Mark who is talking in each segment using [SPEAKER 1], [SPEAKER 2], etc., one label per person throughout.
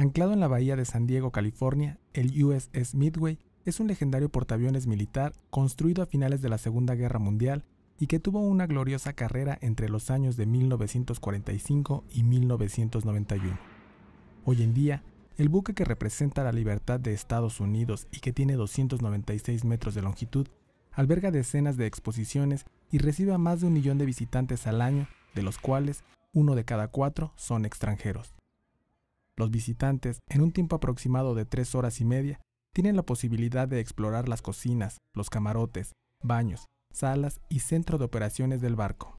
[SPEAKER 1] Anclado en la bahía de San Diego, California, el USS Midway es un legendario portaaviones militar construido a finales de la Segunda Guerra Mundial y que tuvo una gloriosa carrera entre los años de 1945 y 1991. Hoy en día, el buque que representa la libertad de Estados Unidos y que tiene 296 metros de longitud, alberga decenas de exposiciones y recibe a más de un millón de visitantes al año, de los cuales uno de cada cuatro son extranjeros. Los visitantes, en un tiempo aproximado de tres horas y media, tienen la posibilidad de explorar las cocinas, los camarotes, baños, salas y centro de operaciones del barco.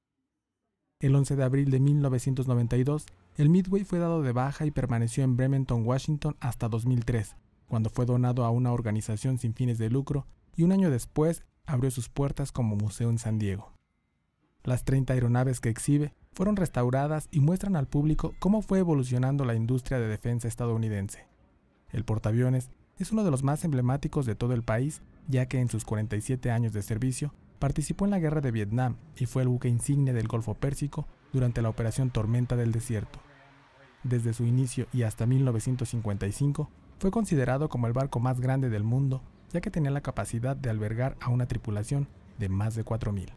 [SPEAKER 1] El 11 de abril de 1992, el Midway fue dado de baja y permaneció en Bremerton, Washington hasta 2003, cuando fue donado a una organización sin fines de lucro y un año después abrió sus puertas como museo en San Diego. Las 30 aeronaves que exhibe fueron restauradas y muestran al público cómo fue evolucionando la industria de defensa estadounidense. El portaaviones es uno de los más emblemáticos de todo el país, ya que en sus 47 años de servicio participó en la guerra de Vietnam y fue el buque insignia del Golfo Pérsico durante la Operación Tormenta del Desierto. Desde su inicio y hasta 1955, fue considerado como el barco más grande del mundo, ya que tenía la capacidad de albergar a una tripulación de más de 4.000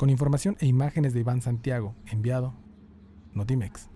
[SPEAKER 1] con información e imágenes de Iván Santiago, enviado Notimex.